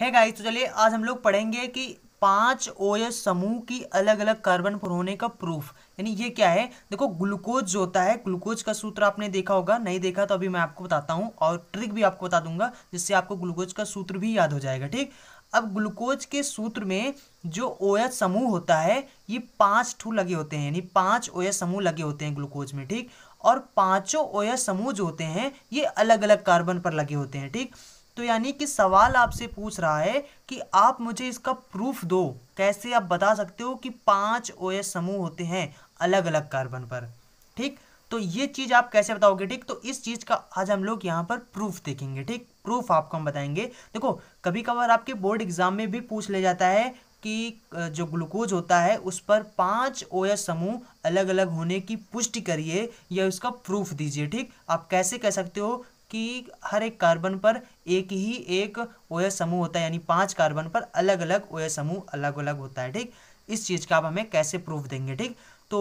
है गाइस तो चलिए आज हम लोग पढ़ेंगे कि पांच ओएस समूह की अलग अलग कार्बन पर होने का प्रूफ यानी ये क्या है देखो ग्लूकोज जो होता है ग्लूकोज का सूत्र आपने देखा होगा नहीं देखा तो अभी मैं आपको बताता हूँ और ट्रिक भी आपको बता दूंगा जिससे आपको ग्लूकोज का सूत्र भी याद हो जाएगा ठीक अब ग्लूकोज के सूत्र में जो ओ समूह होता है ये पाँच ठू लगे होते हैं यानी पाँच ओ समूह लगे होते हैं ग्लूकोज में ठीक और पाँचों ओ समूह जो होते हैं ये अलग अलग कार्बन पर लगे होते हैं ठीक तो यानी कि सवाल आपसे पूछ रहा है कि आप मुझे इसका प्रूफ दो कैसे आप बता सकते हो कि पांच ओ समूह होते हैं अलग अलग कार्बन पर ठीक तो ये चीज़ आप कैसे बताओगे ठीक तो इस चीज़ का आज हम लोग यहाँ पर प्रूफ देखेंगे ठीक प्रूफ आपको हम बताएंगे देखो कभी कभार आपके बोर्ड एग्जाम में भी पूछ ले जाता है कि जो ग्लूकोज होता है उस पर पांच ओ समूह अलग अलग होने की पुष्टि करिए या उसका प्रूफ दीजिए ठीक आप कैसे कह सकते हो कि हर एक कार्बन पर एक ही एक ओय समूह होता है यानी पांच कार्बन पर अलग अलग ओय समूह अलग अलग होता है ठीक इस चीज़ का आप हमें कैसे प्रूफ देंगे ठीक तो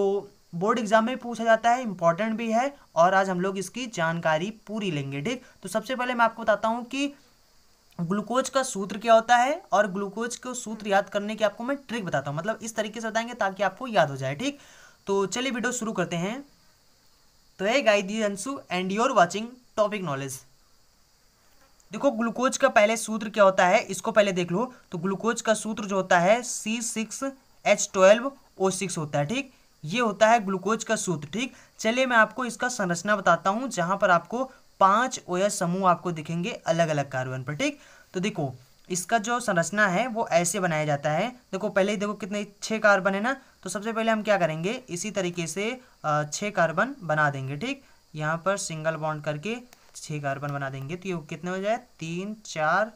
बोर्ड एग्जाम में पूछा जाता है इंपॉर्टेंट भी है और आज हम लोग इसकी जानकारी पूरी लेंगे ठीक तो सबसे पहले मैं आपको बताता हूँ कि ग्लूकोज का सूत्र क्या होता है और ग्लूकोज को सूत्र याद करने की आपको मैं ट्रिक बताता हूँ मतलब इस तरीके से बताएंगे ताकि आपको याद हो जाए ठीक तो चलिए वीडियो शुरू करते हैं तो है गाई दी Anshu and you're watching topic knowledge देखो ग्लूकोज का पहले सूत्र क्या होता है इसको पहले देख लो तो ग्लूकोज का सूत्र जो होता है C six H twelve O six होता है ठीक ये होता है ग्लूकोज का सूत्र ठीक चलिए मैं आपको इसका संरचना बताता हूँ जहां पर आपको पांच ओएस समूह आपको दिखेंगे अलग अलग कार्बन पर ठीक तो देखो इसका जो संरचना है वो ऐसे बनाया जाता है देखो पहले ही देखो कितने छः कार्बन है ना तो सबसे पहले हम क्या करेंगे इसी तरीके से छः कार्बन बना देंगे ठीक यहाँ पर सिंगल बॉन्ड करके छः कार्बन बना देंगे तो ये कितने हो जाए तीन चार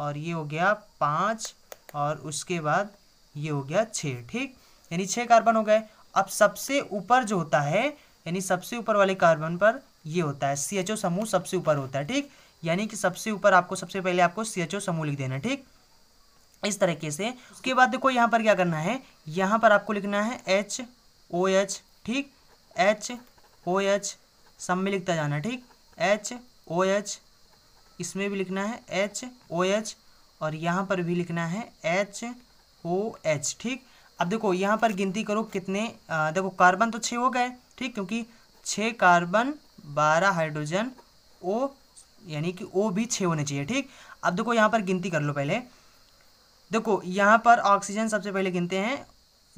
और ये हो गया पाँच और उसके बाद ये हो गया छः ठीक यानी छः कार्बन हो गए अब सबसे ऊपर जो होता है यानी सबसे ऊपर वाले कार्बन पर ये होता है सी एच ओ समूह सबसे ऊपर होता है ठीक यानी कि सबसे ऊपर आपको सबसे पहले आपको सी एच ओ समूह लिख देना ठीक इस तरीके से उसके बाद देखो यहाँ पर क्या करना है यहाँ पर आपको लिखना है एच ओ एच ठीक एच ओ एच सब में लिखता जाना ठीक एच ओ एच इसमें भी लिखना है एच ओ एच और यहाँ पर भी लिखना है एच ओ एच ठीक अब देखो यहाँ पर गिनती करो कितने आ, देखो कार्बन तो छः हो गए ठीक क्योंकि छः कार्बन बारह हाइड्रोजन ओ यानी कि ओ भी छः होने चाहिए ठीक अब देखो यहाँ पर गिनती कर लो पहले देखो यहाँ पर ऑक्सीजन सबसे पहले गिनते हैं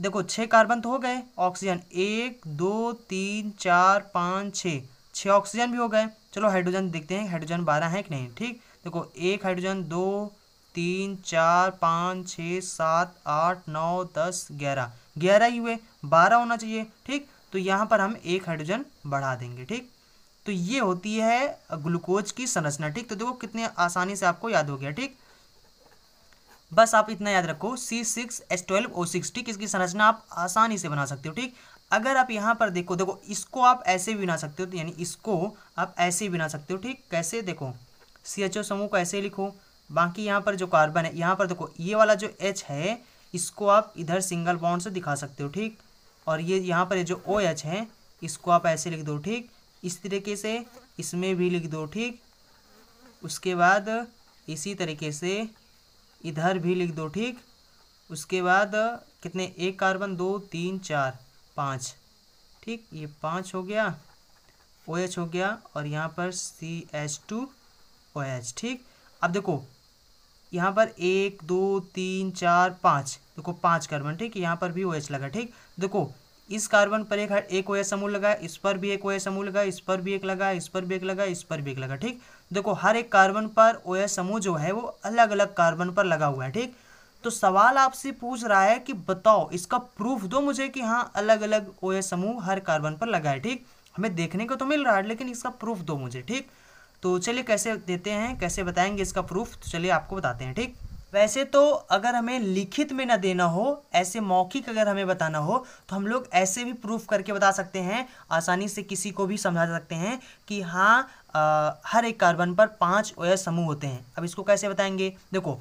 देखो छः कार्बन तो हो गए ऑक्सीजन एक दो तीन चार पाँच छः छः ऑक्सीजन भी हो गए चलो हाइड्रोजन देखते हैं हाइड्रोजन बारह है कि नहीं ठीक देखो एक हाइड्रोजन दो तीन चार पाँच छः सात आठ नौ दस ग्यारह ग्यारह ही हुए बारह होना चाहिए ठीक तो यहाँ पर हम एक हाइड्रोजन बढ़ा देंगे ठीक तो ये होती है ग्लूकोज की संरचना ठीक तो देखो कितने आसानी से आपको याद हो गया ठीक बस आप इतना याद रखो C six S twelve O six ठीक इसकी संरचना आप आसानी से बना सकते हो ठीक अगर आप यहाँ पर देखो देखो इसको आप ऐसे भी बना सकते हो तो यानी इसको आप ऐसे ही बना सकते हो ठीक कैसे देखो सी एच ओ समूह को ऐसे लिखो बाकी यहाँ पर जो कार्बन है यहाँ पर देखो ये वाला जो एच है इसको आप इधर सिंगल बॉन्ड से दिखा सकते हो ठीक और ये यहाँ पर ये जो ओ एच है इसको आप ऐसे लिख दो ठीक इस तरीके से इसमें भी लिख दो ठीक उसके बाद इसी तरीके से इधर भी लिख दो ठीक उसके बाद कितने एक कार्बन दो तीन चार पाँच ठीक ये पाँच हो गया ओ OH हो गया और यहाँ पर C H two O H ठीक अब देखो यहाँ पर एक दो तीन चार पाँच देखो पाँच कार्बन ठीक यहाँ पर भी ओ OH लगा ठीक देखो इस कार्बन पर एक एक ओ समूह लगा इस पर भी एक ओ समूह लगा इस पर भी एक लगा इस पर भी एक लगा इस पर भी एक लगा ठीक देखो हर एक कार्बन पर ओ समूह जो है वो अलग अलग कार्बन पर लगा हुआ है ठीक तो सवाल आपसे पूछ रहा है कि बताओ इसका प्रूफ दो मुझे कि हाँ अलग अलग ओ समूह हर कार्बन पर लगा है ठीक हमें देखने को तो मिल रहा है लेकिन इसका प्रूफ दो मुझे ठीक तो चलिए कैसे देते हैं कैसे बताएंगे इसका प्रूफ तो चलिए आपको बताते हैं ठीक वैसे तो अगर हमें लिखित में ना देना हो ऐसे मौखिक अगर हमें बताना हो तो हम लोग ऐसे भी प्रूफ करके बता सकते हैं आसानी से किसी को भी समझा सकते हैं कि हाँ आ, हर एक कार्बन पर पाँच ओया समूह होते हैं अब इसको कैसे बताएंगे देखो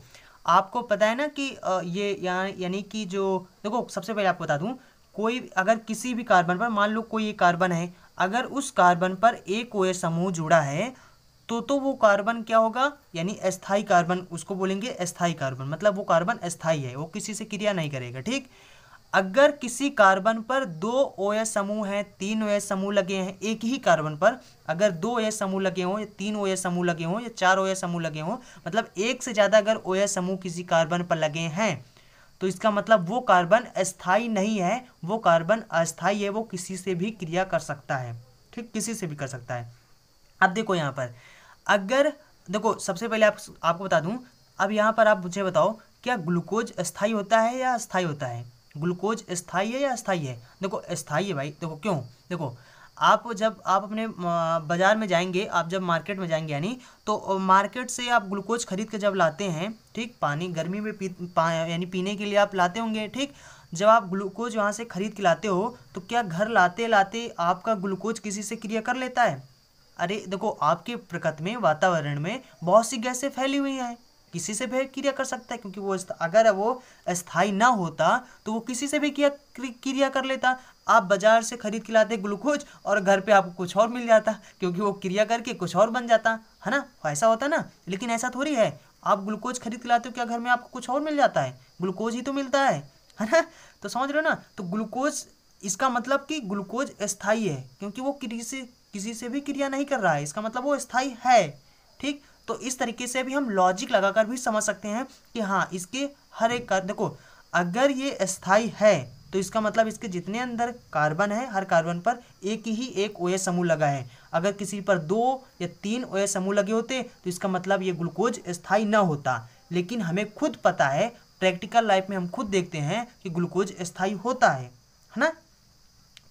आपको पता है ना कि आ, ये या, यानी कि जो देखो सबसे पहले आपको बता दूँ कोई अगर किसी भी कार्बन पर मान लो कोई एक कार्बन है अगर उस कार्बन पर एक ओय समूह जुड़ा है तो तो वो कार्बन क्या होगा यानी अस्थाई कार्बन उसको बोलेंगे अस्थाई कार्बन मतलब वो कार्बन अस्थाई है वो किसी से क्रिया नहीं करेगा ठीक अगर किसी कार्बन पर दो ओ समूह हैं तीन ओ समूह लगे हैं एक ही कार्बन पर अगर दो ओ समूह लगे हों या तीन ओ समूह लगे हों या चार ओ समूह लगे हों मतलब एक से ज़्यादा अगर ओ समूह किसी कार्बन पर लगे हैं तो इसका मतलब वो कार्बन अस्थाई नहीं है वो कार्बन अस्थाई है वो किसी से भी क्रिया कर सकता है ठीक किसी से भी कर सकता है अब देखो यहाँ पर अगर देखो सबसे पहले आप आपको बता दूं अब यहाँ पर आप मुझे बताओ क्या ग्लूकोज स्थाई होता है या अस्थाई होता है ग्लूकोज स्थाई है या अस्थाई है देखो स्थाई है भाई देखो क्यों देखो आप जब आप अपने बाज़ार में जाएंगे आप जब मार्केट में जाएंगे यानी तो मार्केट से आप ग्लूकोज खरीद के जब लाते हैं ठीक पानी गर्मी में पी यानी पीने के लिए आप लाते होंगे ठीक जब आप ग्लूकोज वहाँ से खरीद के लाते हो तो क्या घर लाते लाते आपका ग्लूकोज किसी से क्रिया कर लेता है अरे देखो आपके प्रकृति में वातावरण में बहुत सी गैसें फैली हुई हैं किसी से भी क्रिया कर सकता है क्योंकि वो अगर वो स्थायी ना होता तो वो किसी से भी किया क्रिया कर लेता आप बाजार से खरीद के लाते ग्लूकोज और घर पे आपको कुछ और मिल जाता क्योंकि वो क्रिया करके कुछ और बन जाता है ना तो ऐसा होता ना लेकिन ऐसा थोड़ी है आप ग्लूकोज खरीद के लाते हो क्या घर में आपको कुछ और मिल जाता है ग्लूकोज ही तो मिलता है है ना तो समझ रहे हो ना तो ग्लूकोज इसका मतलब कि ग्लूकोज स्थायी है क्योंकि वो किसी किसी से भी क्रिया नहीं कर रहा है इसका मतलब वो स्थाई है ठीक तो इस तरीके से भी हम लॉजिक लगाकर भी समझ सकते हैं कि हाँ इसके हर एक कार्य देखो अगर ये स्थाई है तो इसका मतलब इसके जितने अंदर कार्बन है हर कार्बन पर एक ही एक ओ समूह लगा है अगर किसी पर दो या तीन ओ समूह लगे होते तो इसका मतलब ये ग्लूकोज स्थाई ना होता लेकिन हमें खुद पता है प्रैक्टिकल लाइफ में हम खुद देखते हैं कि ग्लूकोज स्थाई होता है है ना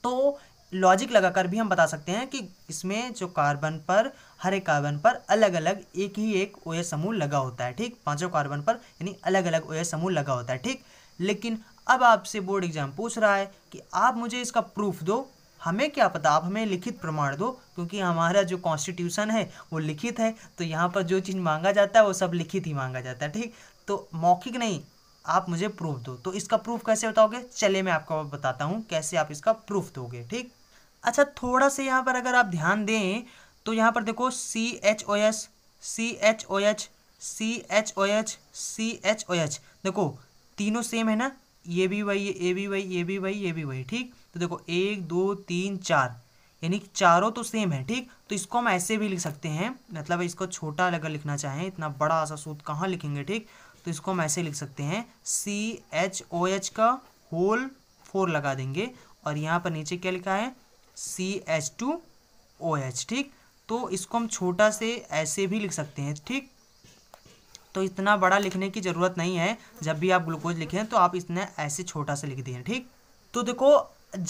तो लॉजिक लगाकर भी हम बता सकते हैं कि इसमें जो कार्बन पर हर एक कार्बन पर अलग अलग एक ही एक ओ समूह लगा होता है ठीक पांचों कार्बन पर यानी अलग अलग ओ समूह लगा होता है ठीक लेकिन अब आपसे बोर्ड एग्जाम पूछ रहा है कि आप मुझे इसका प्रूफ दो हमें क्या पता आप हमें लिखित प्रमाण दो क्योंकि हमारा जो कॉन्स्टिट्यूशन है वो लिखित है तो यहाँ पर जो चीज़ मांगा जाता है वो सब लिखित ही मांगा जाता है ठीक तो मौखिक नहीं आप मुझे प्रूफ दो तो इसका प्रूफ कैसे बताओगे चले मैं आपको बताता हूँ कैसे आप इसका प्रूफ दोगे ठीक अच्छा थोड़ा सा यहाँ पर अगर आप ध्यान दें तो यहाँ पर देखो C H O S C H O H C H O H C H O H देखो तीनों सेम है ना ये भी वही ये भी वही ये भी वही ये भी वही ठीक तो देखो एक दो तीन चार यानी चारों तो सेम है ठीक तो इसको हम ऐसे भी लिख सकते हैं मतलब इसको छोटा अगर लिखना चाहें इतना बड़ा सा सूत कहाँ लिखेंगे ठीक तो इसको हम ऐसे लिख सकते हैं सी एच ओ एच का होल फोर लगा देंगे और यहाँ पर नीचे क्या लिखा है C H two O H ठीक तो इसको हम छोटा से ऐसे भी लिख सकते हैं ठीक तो इतना बड़ा लिखने की ज़रूरत नहीं है जब भी आप ग्लूकोज लिखें तो आप इतना ऐसे छोटा से लिख दिए ठीक तो देखो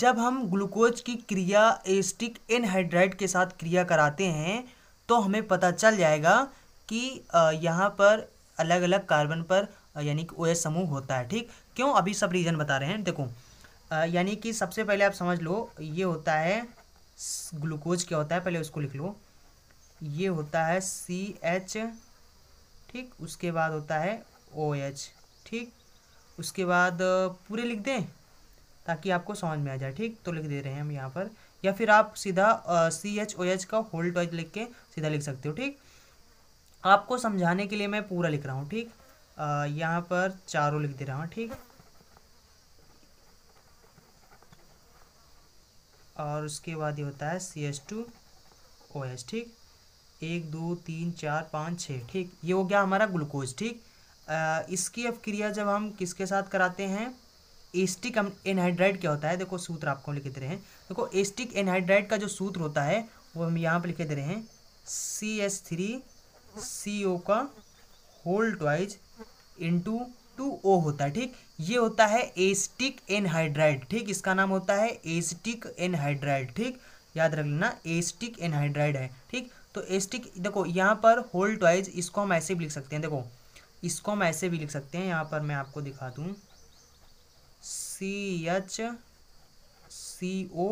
जब हम ग्लूकोज की क्रिया एस्टिक एनहाइड्राइट के साथ क्रिया कराते हैं तो हमें पता चल जाएगा कि यहाँ पर अलग अलग कार्बन पर यानी कि ओ समूह होता है ठीक क्यों अभी सब रीज़न बता रहे हैं देखो यानी कि सबसे पहले आप समझ लो ये होता है ग्लूकोज क्या होता है पहले उसको लिख लो ये होता है सी एच ठीक उसके बाद होता है ओ एच ठीक उसके बाद पूरे लिख दें ताकि आपको समझ में आ जाए ठीक तो लिख दे रहे हैं हम यहाँ पर या फिर आप सीधा सी एच ओ एच का होल्ड टॉच लिख के सीधा लिख सकते हो ठीक आपको समझाने के लिए मैं पूरा लिख रहा हूँ ठीक यहाँ पर चारों लिख दे रहा हूँ ठीक और उसके बाद ये होता है C S two O S ठीक एक दो तीन चार पाँच छः ठीक ये हो गया हमारा ग्लूकोज ठीक इसकी अब क्रिया जब हम किसके साथ कराते हैं एस्टिक एनहाइड्राइड क्या होता है देखो सूत्र आपको लिख दे रहे हैं देखो एस्टिक एनहाइड्राइड का जो सूत्र होता है वो हम यहाँ पर लिखे दे रहे हैं सी एस थ्री सी ओ का whole twice into two O होता है ठीक ये होता है एस्टिक एनहाइड्राइड ठीक इसका नाम होता है एस्टिक एनहाइड्राइड ठीक याद रख लेना एस्टिक एनहाइड्राइड है ठीक तो एस्टिक देखो यहाँ पर होल ट्वाइज इसको हम ऐसे भी लिख सकते हैं देखो इसको हम ऐसे भी लिख सकते हैं यहाँ पर मैं आपको दिखा दूँ सी एच सी ओ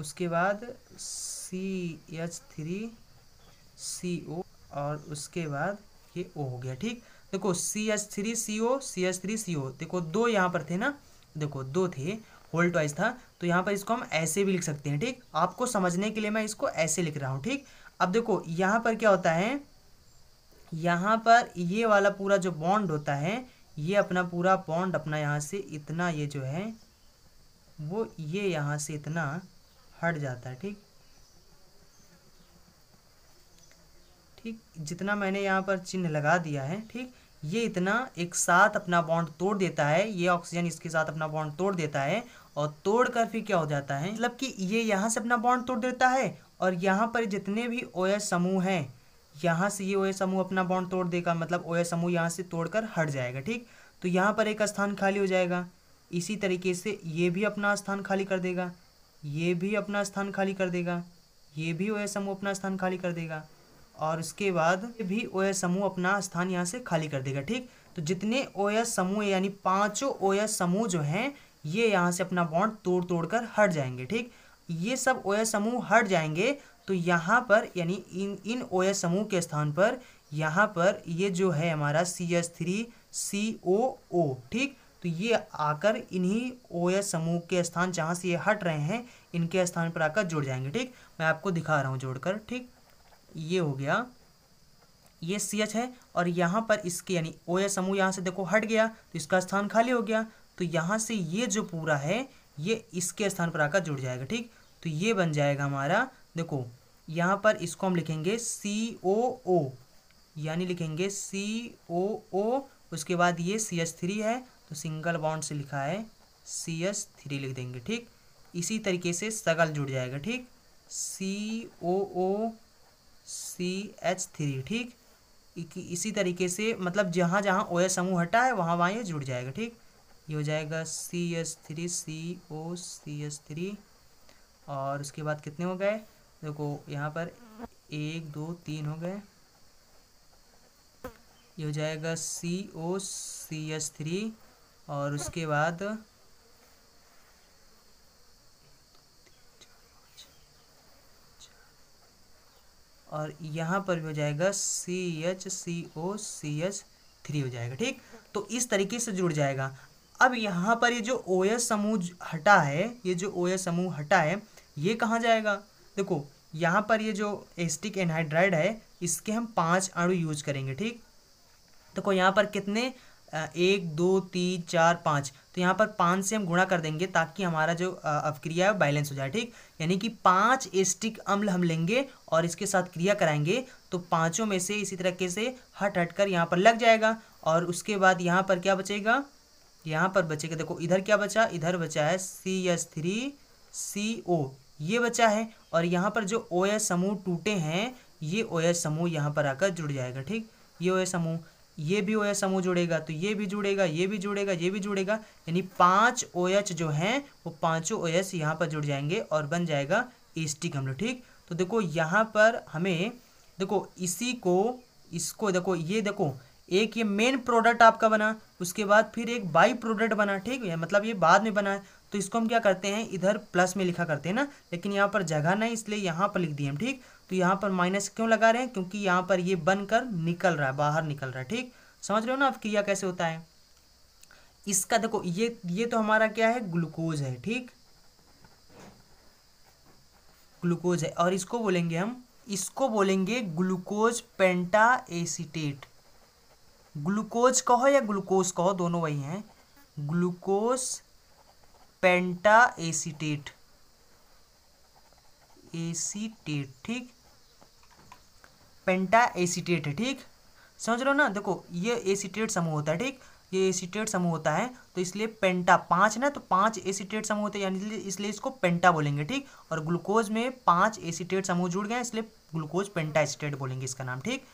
उसके बाद सी एच थ्री सी ओ और उसके बाद ये ओ हो गया ठीक देखो C H three C O C H three C O देखो दो यहाँ पर थे ना देखो दो थे होल ट्वाइस था तो यहाँ पर इसको हम ऐसे भी लिख सकते हैं ठीक आपको समझने के लिए मैं इसको ऐसे लिख रहा हूँ ठीक अब देखो यहाँ पर क्या होता है यहाँ पर ये वाला पूरा जो बॉन्ड होता है ये अपना पूरा बॉन्ड अपना यहाँ से इतना ये जो है वो ये यहाँ से इतना हट जाता है ठीक ठीक जितना मैंने यहाँ पर चिन्ह लगा दिया है ठीक ये इतना एक साथ अपना बॉन्ड तोड़ देता है ये ऑक्सीजन इसके साथ अपना बॉन्ड तोड़ देता है और तोड़ कर फिर क्या हो जाता है मतलब कि ये यहाँ से अपना बॉन्ड तोड़ देता है और यहाँ पर जितने भी ओ समूह हैं यहाँ से ये ओ समूह अपना बॉन्ड तोड़ देगा मतलब ओ समूह यहाँ से तोड़कर हट जाएगा ठीक तो यहाँ पर एक स्थान खाली हो जाएगा इसी तरीके से ये भी अपना स्थान खाली कर देगा ये भी अपना स्थान खाली कर देगा ये भी ओ समूह अपना स्थान खाली कर देगा और उसके बाद भी ओ समूह अपना स्थान यहाँ से खाली कर देगा ठीक तो जितने ओ समूह यानी पाँचों ओ समूह जो हैं ये यहाँ से अपना बॉन्ड तोड़ तोड़ कर हट जाएंगे ठीक ये सब ओ समूह हट जाएंगे तो यहाँ पर यानी इन इन ओ समूह के स्थान पर यहाँ पर ये जो है हमारा सी एस थ्री सी ओ ओ ठीक तो ये आकर इन्हीं ओ एस समूह के स्थान जहाँ से ये हट रहे हैं इनके स्थान पर आकर जुड़ जाएंगे ठीक मैं आपको दिखा रहा हूँ जोड़कर ठीक ये हो गया ये सी एच है और यहाँ पर इसके यानी ओ एस समूह यहाँ से देखो हट गया तो इसका स्थान खाली हो गया तो यहाँ से ये जो पूरा है ये इसके स्थान पर आकर जुड़ जाएगा ठीक तो ये बन जाएगा हमारा देखो यहाँ पर इसको हम लिखेंगे सी ओ ओ यानी लिखेंगे सी ओ ओ उसके बाद ये सी एच थ्री है तो सिंगल बाउंड से लिखा है सी एच थ्री लिख देंगे ठीक इसी तरीके से सगल जुड़ जाएगा ठीक सी O O C H three ठीक इसी तरीके से मतलब जहाँ जहाँ ओ एस समूह हटा है वहाँ वहाँ ये जुड़ जाएगा ठीक ये हो जाएगा C S three C O C S three और उसके बाद कितने हो गए देखो यहाँ पर एक दो तीन हो गए ये हो जाएगा सी ओ सी एस थ्री और उसके बाद और यहाँ पर भी हो जाएगा C H C O C H three हो जाएगा ठीक तो इस तरीके से जुड़ जाएगा अब यहाँ पर ये जो ओ एस समूह हटा है ये जो ओ एस समूह हटा है ये कहाँ जाएगा देखो यहाँ पर ये जो एस्टिक एनहाइड्राइड है इसके हम पाँच अणु यूज करेंगे ठीक देखो यहाँ पर कितने एक दो तीन चार पाँच तो यहाँ पर पाँच से हम गुणा कर देंगे ताकि हमारा जो अवक्रिया है बैलेंस हो जाए ठीक यानी कि पाँच एस्टिक अम्ल हम लेंगे और इसके साथ क्रिया कराएंगे तो पाँचों में से इसी तरीके से हट हट कर यहाँ पर लग जाएगा और उसके बाद यहाँ पर क्या बचेगा यहाँ पर बचेगा देखो इधर क्या बचा इधर बचा है सी एस थ्री सी ओ ये बचा है और यहाँ पर जो ओ एस समूह टूटे हैं ये ओ एस समूह यहाँ पर आकर जुड़ जाएगा ठीक ये ओ एस समूह ये भी ओ समूह जुड़ेगा तो ये भी जुड़ेगा ये भी जुड़ेगा ये भी जुड़ेगा यानी पांच ओ जो हैं वो पांचों ओ एच यहाँ पर जुड़ जाएंगे और बन जाएगा एस्टिक अम्ल मतलब, ठीक तो देखो यहाँ पर हमें देखो इसी को इसको देखो ये देखो एक ये मेन प्रोडक्ट आपका बना उसके बाद फिर एक बाई प्रोडक्ट बना ठीक है मतलब ये बाद में बना है तो इसको हम क्या करते हैं इधर प्लस में लिखा करते हैं ना लेकिन यहाँ पर जगह नहीं इसलिए यहाँ पर लिख दिए हम ठीक तो यहाँ पर माइनस क्यों लगा रहे हैं क्योंकि यहाँ पर ये बनकर निकल रहा है बाहर निकल रहा है ठीक समझ रहे हो ना अब क्रिया कैसे होता है इसका देखो ये ये तो हमारा क्या है ग्लूकोज है ठीक ग्लूकोज है और इसको बोलेंगे हम इसको बोलेंगे ग्लूकोज पेंटा एसीटेट ग्लूकोज कहो या ग्लूकोज कहो दोनों वही हैं ग्लूकोज पेंटा एसीटेट एसीटेट ठीक पेंटा एसीटेट है ठीक समझ लो ना देखो ये एसीटेट समूह होता है ठीक ये एसीटेट समूह होता है तो इसलिए पेंटा पांच ना तो पांच एसीटेट समूह होते हैं यानी इसलिए इसको पेंटा बोलेंगे ठीक और ग्लूकोज में पांच एसीटेट समूह जुड़ गए इसलिए ग्लूकोज पेंटा एसीटेट बोलेंगे इसका नाम ठीक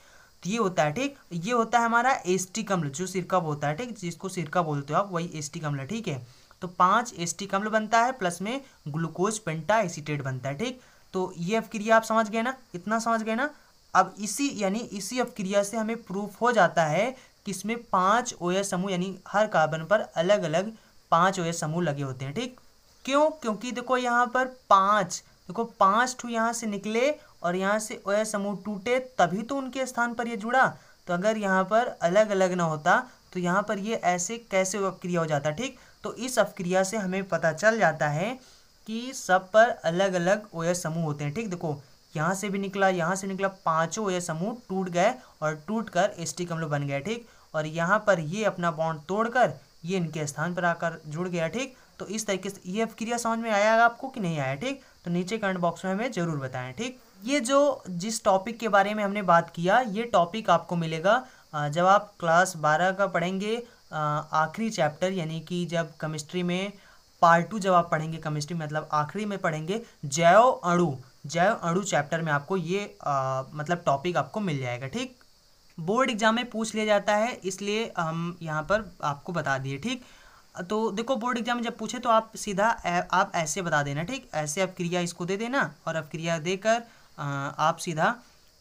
तो ये होता है ठीक ये होता है हमारा एस टी जो सिरका होता है ठीक जिसको सिरका बोलते हो आप वही एस टी ठीक है तो पाँच एस टी अम्ल बनता है प्लस में ग्लूकोज पेंटा एसिटेट बनता है ठीक तो ये अपक्रिया आप समझ गए ना इतना समझ गए ना अब इसी यानी इसी अपक्रिया से हमें प्रूफ हो जाता है कि इसमें पाँच ओ समूह यानी हर कार्बन पर अलग अलग पाँच ओ समूह लगे होते हैं ठीक क्यों क्योंकि देखो यहाँ पर पाँच देखो पाँच टू यहाँ से निकले और यहाँ से ओ समूह टूटे तभी तो उनके स्थान पर ये जुड़ा तो अगर यहाँ पर अलग अलग ना होता तो यहाँ पर ये ऐसे कैसे क्रिया हो जाता ठीक तो इस अपक्रिया से हमें पता चल जाता है कि सब पर अलग अलग ओय समूह होते हैं ठीक देखो यहाँ से भी निकला यहाँ से निकला पाँचों ओय समूह टूट गए और टूट कर टी अम्ल बन गया ठीक और यहाँ पर ये अपना बॉन्ड तोड़कर ये इनके स्थान पर आकर जुड़ गया ठीक तो इस तरीके से ये अपक्रिया समझ में आया आपको कि नहीं आया ठीक तो नीचे कमेंट बॉक्स में हमें ज़रूर बताएं ठीक ये जो जिस टॉपिक के बारे में हमने बात किया ये टॉपिक आपको मिलेगा जब आप क्लास बारह का पढ़ेंगे आखिरी चैप्टर यानी कि जब केमिस्ट्री में पार्ट टू जब आप पढ़ेंगे केमिस्ट्री मतलब आखिरी में पढ़ेंगे जैव अणु जैव अणु चैप्टर में आपको ये आ, मतलब टॉपिक आपको मिल जाएगा ठीक बोर्ड एग्जाम में पूछ लिया जाता है इसलिए हम यहाँ पर आपको बता दिए ठीक तो देखो बोर्ड एग्जाम में जब पूछे तो आप सीधा आप ऐसे बता देना ठीक ऐसे आप क्रिया इसको दे देना और अब क्रिया देकर आप सीधा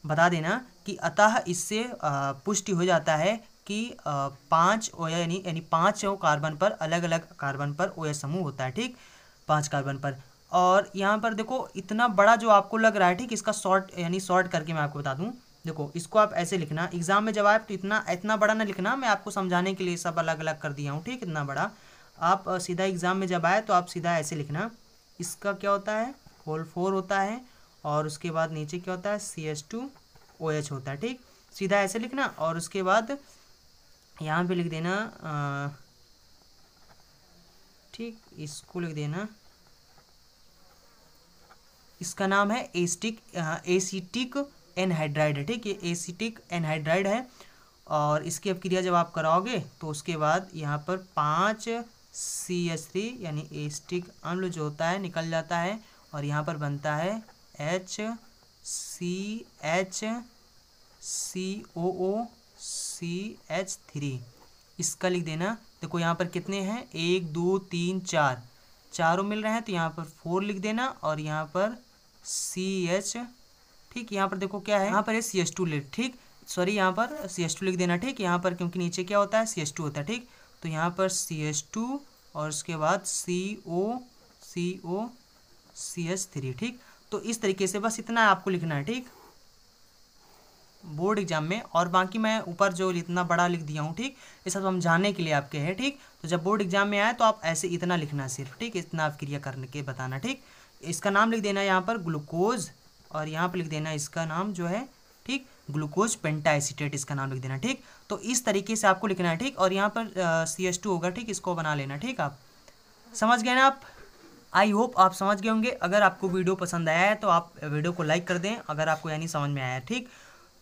बता देना कि अतः इससे पुष्टि हो जाता है कि पाँच ओ यानी यानी पाँच कार्बन पर अलग अलग कार्बन पर ओ समूह होता है ठीक पांच कार्बन पर और यहाँ पर देखो इतना बड़ा जो आपको लग रहा है ठीक इसका शॉर्ट यानी शॉर्ट करके मैं आपको बता दूँ देखो इसको आप ऐसे लिखना एग्जाम में जब आए तो इतना इतना बड़ा ना लिखना मैं आपको समझाने के लिए सब अलग अलग कर दिया हूँ ठीक इतना बड़ा आप सीधा एग्ज़ाम में जब आए तो आप सीधा ऐसे लिखना इसका क्या होता है होल फोर होता है और उसके बाद नीचे क्या होता है C S two O H होता है ठीक सीधा ऐसे लिखना और उसके बाद यहाँ पे लिख देना ठीक इसको लिख देना इसका नाम है एसिटिक एसिटिक एनहाइड्राइड है ठीक ये एसिटिक एनहाइड्राइड है और इसकी अब क्रिया जब आप कराओगे तो उसके बाद यहाँ पर पाँच सी एच थ्री यानी एसिटिक अम्ल जो होता है निकल जाता है और यहाँ पर बनता है H C H C O O C H three इसका लिख देना देखो यहाँ पर कितने हैं एक दो तीन चार चारों मिल रहे हैं तो यहाँ पर फोर लिख देना और यहाँ पर सी एच ठीक यहाँ पर देखो क्या है यहाँ पर है सी एच टू लिख ठीक सॉरी यहाँ पर सी एच टू लिख देना ठीक यहाँ पर क्योंकि नीचे क्या होता है सी एच टू होता है ठीक तो यहाँ पर सी एच टू और उसके बाद सी ओ सी ओ सी एच थ्री ठीक तो इस तरीके से बस इतना आपको लिखना है ठीक बोर्ड एग्जाम में और बाकी मैं ऊपर जो इतना बड़ा लिख दिया हूँ ठीक ये सब हम जानने के लिए आपके हैं ठीक तो जब बोर्ड एग्जाम में आए तो आप ऐसे इतना लिखना सिर्फ ठीक इतना आप क्रिया करने के बताना ठीक इसका नाम लिख देना यहाँ पर ग्लूकोज और यहाँ पर लिख देना इसका नाम जो है ठीक ग्लूकोज पेंटाइसिटेट इसका नाम लिख देना ठीक तो इस तरीके से आपको लिखना है ठीक और यहाँ पर सी एस टू होगा ठीक इसको बना लेना ठीक आप समझ गए ना आप आई होप आप समझ गए होंगे अगर आपको वीडियो पसंद आया है तो आप वीडियो को लाइक कर दें अगर आपको यानी समझ में आया है ठीक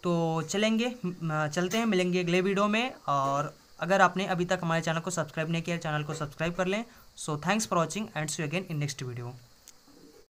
तो चलेंगे चलते हैं मिलेंगे अगले वीडियो में और अगर आपने अभी तक हमारे चैनल को सब्सक्राइब नहीं किया चैनल को सब्सक्राइब कर लें so thanks for watching and see again in next video